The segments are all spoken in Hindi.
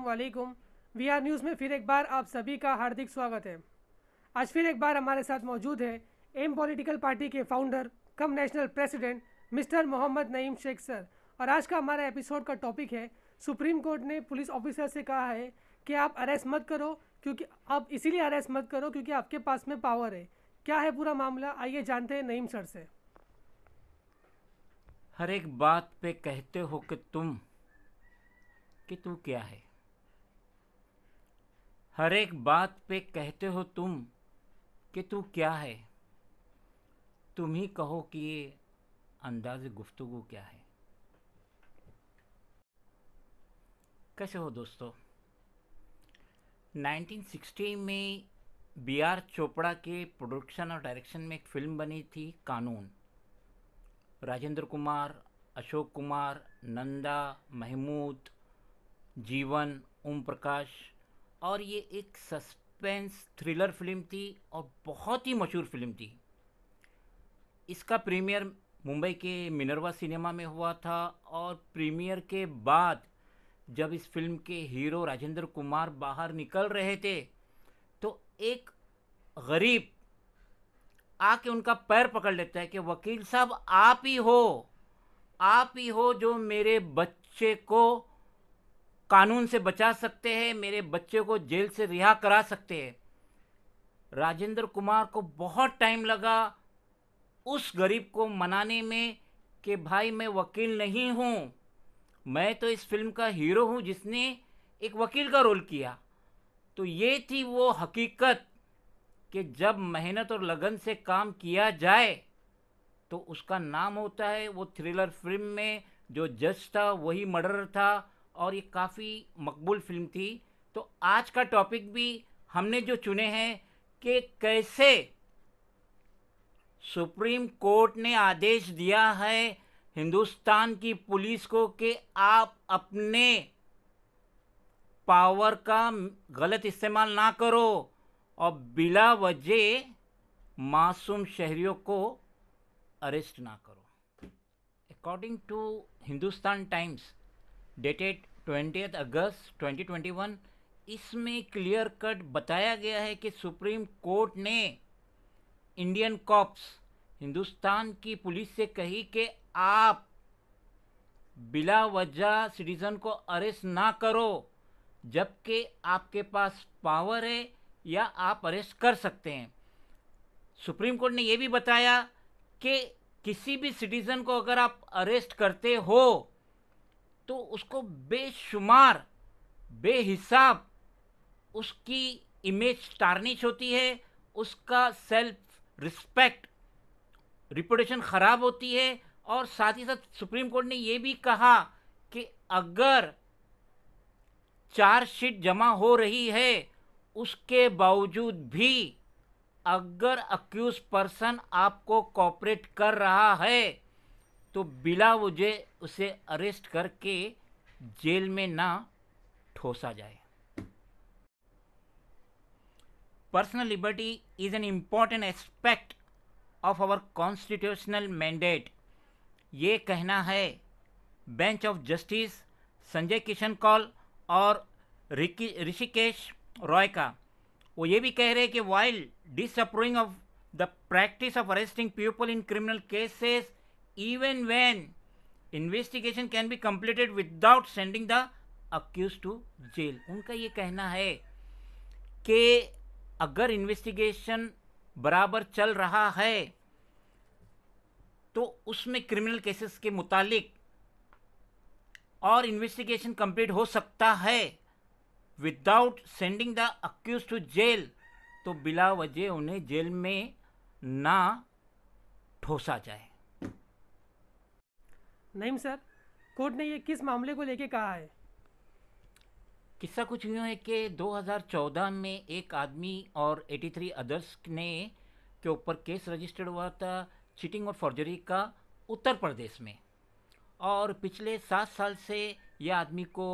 असलकुम वी आर न्यूज़ में फिर एक बार आप सभी का हार्दिक स्वागत है आज फिर एक बार हमारे साथ मौजूद है एम पॉलिटिकल पार्टी के founder cum national president mister Mohammad Naeem Sheikh sir और आज का हमारा एपिसोड का टॉपिक है सुप्रीम कोर्ट ने पुलिस ऑफिसर से कहा है कि आप अरेस्ट मत करो क्योंकि आप इसीलिए अरेस्ट मत करो क्योंकि आपके पास में पावर है क्या है पूरा मामला आइए जानते हैं नईम सर से हर एक बात पे कहते हो कि तुम कि तू क्या है हर एक बात पे कहते हो तुम कि तू क्या है तुम ही कहो कि ये अंदाज गुफ्तगु क्या है कैसे हो दोस्तों 1960 में बी आर चोपड़ा के प्रोडक्शन और डायरेक्शन में एक फिल्म बनी थी कानून राजेंद्र कुमार अशोक कुमार नंदा महमूद जीवन ओम प्रकाश और ये एक सस्पेंस थ्रिलर फिल्म थी और बहुत ही मशहूर फिल्म थी इसका प्रीमियर मुंबई के मिनरवा सिनेमा में हुआ था और प्रीमियर के बाद जब इस फिल्म के हीरो राजेंद्र कुमार बाहर निकल रहे थे तो एक गरीब आके उनका पैर पकड़ लेता है कि वकील साहब आप ही हो आप ही हो जो मेरे बच्चे को कानून से बचा सकते हैं मेरे बच्चे को जेल से रिहा करा सकते हैं राजेंद्र कुमार को बहुत टाइम लगा उस गरीब को मनाने में कि भाई मैं वकील नहीं हूँ मैं तो इस फिल्म का हीरो हूँ जिसने एक वकील का रोल किया तो ये थी वो हकीकत कि जब मेहनत और लगन से काम किया जाए तो उसका नाम होता है वो थ्रिलर फिल्म में जो जज था वही मर्डर था और ये काफ़ी मकबूल फिल्म थी तो आज का टॉपिक भी हमने जो चुने हैं कि कैसे सुप्रीम कोर्ट ने आदेश दिया है हिंदुस्तान की पुलिस को कि आप अपने पावर का गलत इस्तेमाल ना करो और बिला वजह मासूम शहरियों को अरेस्ट ना करो according to Hindustan Times dated twentieth August 2021 इसमें क्लियर कट बताया गया है कि सुप्रीम कोर्ट ने इंडियन कॉप्स हिंदुस्तान की पुलिस से कही कि आप बिला वजह सिटीज़न को अरेस्ट ना करो जबकि आपके पास पावर है या आप अरेस्ट कर सकते हैं सुप्रीम कोर्ट ने यह भी बताया कि किसी भी सिटीज़न को अगर आप अरेस्ट करते हो तो उसको बेशुमार बेहिसाब उसकी इमेज टार्निश होती है उसका सेल्फ रिस्पेक्ट रिपोटेशन ख़राब होती है और साथ ही साथ सुप्रीम कोर्ट ने ये भी कहा कि अगर चार्जशीट जमा हो रही है उसके बावजूद भी अगर अक्यूज पर्सन आपको कॉपरेट कर रहा है तो बिला वजह उसे अरेस्ट करके जेल में ना ठोसा जाए personal liberty is an important aspect of our constitutional mandate ये कहना है bench of justice Sanjay Kishan Kaul और ऋषिकेश रॉय का वो ये भी कह रहे हैं कि while disapproving of the practice of arresting people in criminal cases even when investigation can be completed without sending the accused to jail उनका ये कहना है कि अगर इन्वेस्टिगेशन बराबर चल रहा है तो उसमें क्रिमिनल केसेस के मुतालिक और इन्वेस्टिगेशन कंप्लीट हो सकता है without sending the accused to jail तो बिला वजह उन्हें जेल में ना ठोसा जाए नहीं सर कोर्ट ने ये किस मामले को लेके कहा है किस्सा कुछ यूँ है कि 2014 में एक आदमी और 83 अदर्स ने के ऊपर केस रजिस्टर्ड हुआ था चीटिंग और फॉर्जरी का उत्तर प्रदेश में और पिछले सात साल से यह आदमी को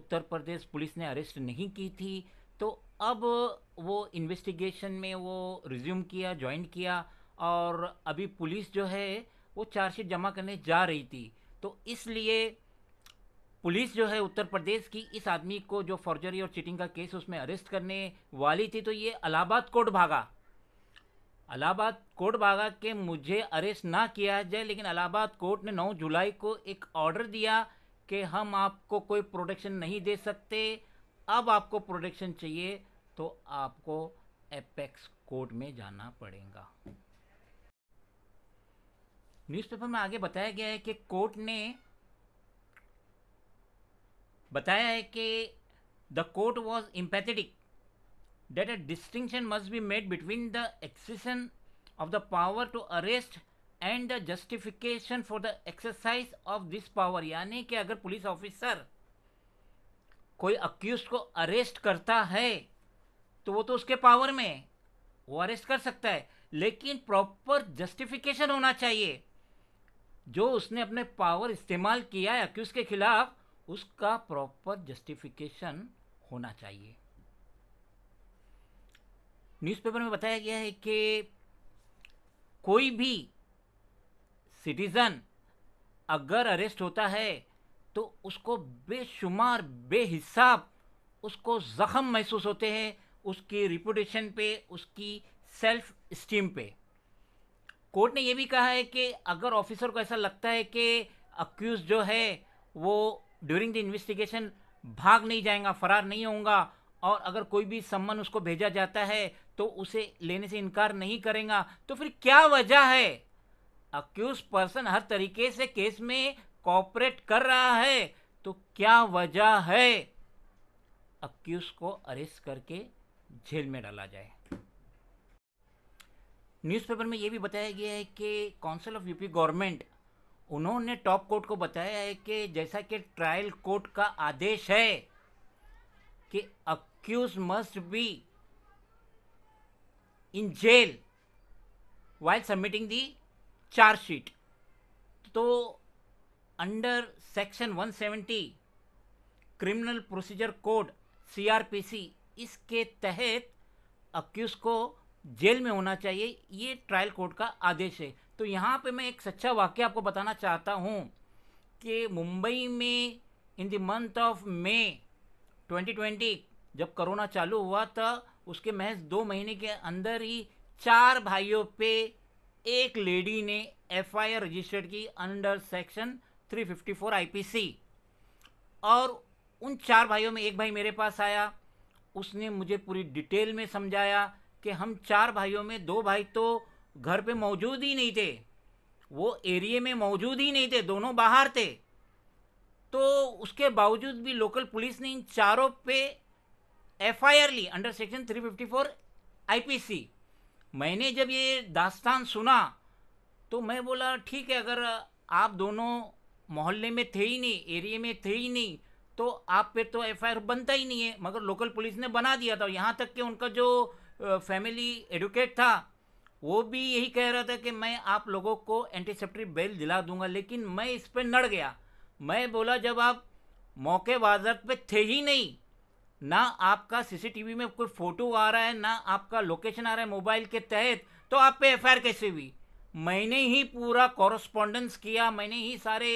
उत्तर प्रदेश पुलिस ने अरेस्ट नहीं की थी तो अब वो इन्वेस्टिगेशन में वो रिज्यूम किया ज्वाइन किया और अभी पुलिस जो है वो चार्जशीट जमा करने जा रही थी तो इसलिए पुलिस जो है उत्तर प्रदेश की इस आदमी को जो फॉर्जरी और चीटिंग का केस उसमें अरेस्ट करने वाली थी तो ये अलाहाबाद कोर्ट भागा अलाहाबाद कोर्ट भागा के मुझे अरेस्ट ना किया जाए लेकिन अलाहाबाद कोर्ट ने 9 जुलाई को एक ऑर्डर दिया कि हम आपको कोई प्रोटेक्शन नहीं दे सकते अब आपको प्रोटेक्शन चाहिए तो आपको एपेक्स कोर्ट में जाना पड़ेगा न्यूज़ पेपर में आगे बताया गया है कि कोर्ट ने बताया है कि the court was empathetic that a distinction must be made between the existence of the power to arrest and the justification for the exercise of this power यानी कि अगर पुलिस ऑफिसर कोई अक्यूज को अरेस्ट करता है तो वो तो उसके पावर में है वो अरेस्ट कर सकता है लेकिन प्रॉपर जस्टिफिकेशन होना चाहिए जो उसने अपने पावर इस्तेमाल किया है अक्यूज़ के खिलाफ उसका प्रॉपर जस्टिफिकेशन होना चाहिए न्यूज़पेपर में बताया गया है कि कोई भी सिटीज़न अगर अरेस्ट होता है तो उसको बेशुमार बेहिसाब उसको ज़ख़म महसूस होते हैं उसकी रिपूटेशन पे उसकी सेल्फ इस्टीम पे कोर्ट ने यह भी कहा है कि अगर ऑफिसर को ऐसा लगता है कि अक्यूज जो है वो ड्यूरिंग द इन्वेस्टिगेशन भाग नहीं जाएगा फरार नहीं होगा और अगर कोई भी सम्मान उसको भेजा जाता है तो उसे लेने से इनकार नहीं करेगा तो फिर क्या वजह है अक्यूज पर्सन हर तरीके से केस में कॉपरेट कर रहा है तो क्या वजह है अक्यूज को अरेस्ट करके जेल में डाला जाए न्यूज़पेपर में ये भी बताया गया है कि काउंसिल ऑफ यूपी गवर्नमेंट उन्होंने टॉप कोर्ट को बताया है कि जैसा कि ट्रायल कोर्ट का आदेश है कि accused must be in jail while submitting the chargesheet तो under section 170 criminal procedure code CrPC इसके तहत अक्यूज को जेल में होना चाहिए ये ट्रायल कोर्ट का आदेश है तो यहाँ पे मैं एक सच्चा वाक्य आपको बताना चाहता हूँ कि मुंबई में in the month of May 2020 जब कोरोना चालू हुआ था उसके महज दो महीने के अंदर ही चार भाइयों पे एक लेडी ने एफआईआर रजिस्टर्ड की अंडर सेक्शन 354 आईपीसी और उन चार भाइयों में एक भाई मेरे पास आया उसने मुझे पूरी डिटेल में समझाया कि हम चार भाइयों में दो भाई तो घर पे मौजूद ही नहीं थे वो एरिए में मौजूद ही नहीं थे दोनों बाहर थे तो उसके बावजूद भी लोकल पुलिस ने इन चारों पे एफआईआर ली अंडर सेक्शन 354 आईपीसी मैंने जब ये दास्तान सुना तो मैं बोला ठीक है अगर आप दोनों मोहल्ले में थे ही नहीं एरिए में थे ही नहीं तो आप पे तो एफआईआर बनता ही नहीं है मगर लोकल पुलिस ने बना दिया था यहाँ तक कि उनका जो फैमिली एडुकेट था वो भी यही कह रहा था कि मैं आप लोगों को एंटीसेप्टिक बेल दिला दूंगा लेकिन मैं इस पर नड़ गया मैं बोला जब आप मौके वाजत पे थे ही नहीं ना आपका सीसीटीवी में कोई फ़ोटो आ रहा है ना आपका लोकेशन आ रहा है मोबाइल के तहत तो आप पे एफआईआर कैसे हुई मैंने ही पूरा कॉरस्पॉन्डेंस किया मैंने ही सारे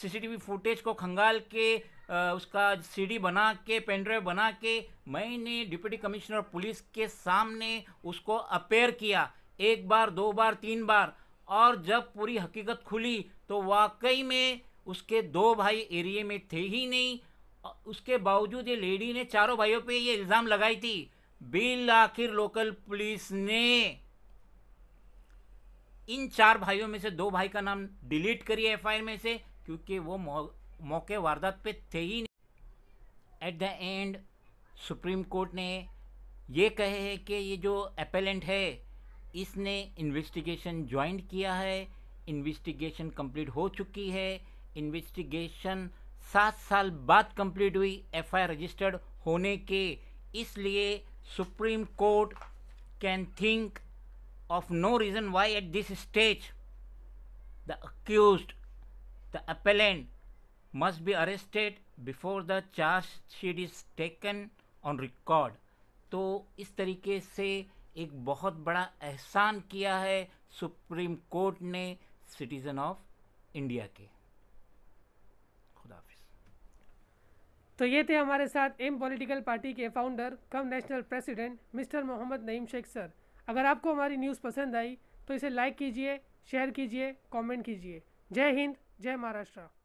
सीसीटीवी फुटेज को खंगाल के उसका सीडी बना के पेनड्राइव बना के मैंने डिप्टी कमिश्नर पुलिस के सामने उसको अपेयर किया एक बार दो बार तीन बार और जब पूरी हकीकत खुली तो वाकई में उसके दो भाई एरिए में थे ही नहीं उसके बावजूद ये लेडी ने चारों भाइयों पे ये इल्ज़ाम लगाई थी बिल आखिर लोकल पुलिस ने इन चार भाइयों में से दो भाई का नाम डिलीट करिए एफआईआर में से क्योंकि वो मौके वारदात पे थे ही नहीं at the end supreme court ने ये कहे है कि ये जो अपेलेंट है इसने इन्वेस्टिगेशन ज्वाइन किया है इन्वेस्टिगेशन कंप्लीट हो चुकी है इन्वेस्टिगेशन सात साल बाद कंप्लीट हुई एफआईआर रजिस्टर्ड होने के इसलिए supreme court can think of no reason why at this stage the accused, the appellant must be arrested before the charge sheet is taken on record तो इस तरीके से एक बहुत बड़ा एहसान किया है सुप्रीम कोर्ट ने सिटीज़न ऑफ इंडिया के तो ये थे हमारे साथ एम पॉलिटिकल पार्टी के founder cum national president mister Mohammad Naeem Sheikh sir अगर आपको हमारी न्यूज़ पसंद आई तो इसे लाइक कीजिए शेयर कीजिए कमेंट कीजिए जय हिंद जय महाराष्ट्र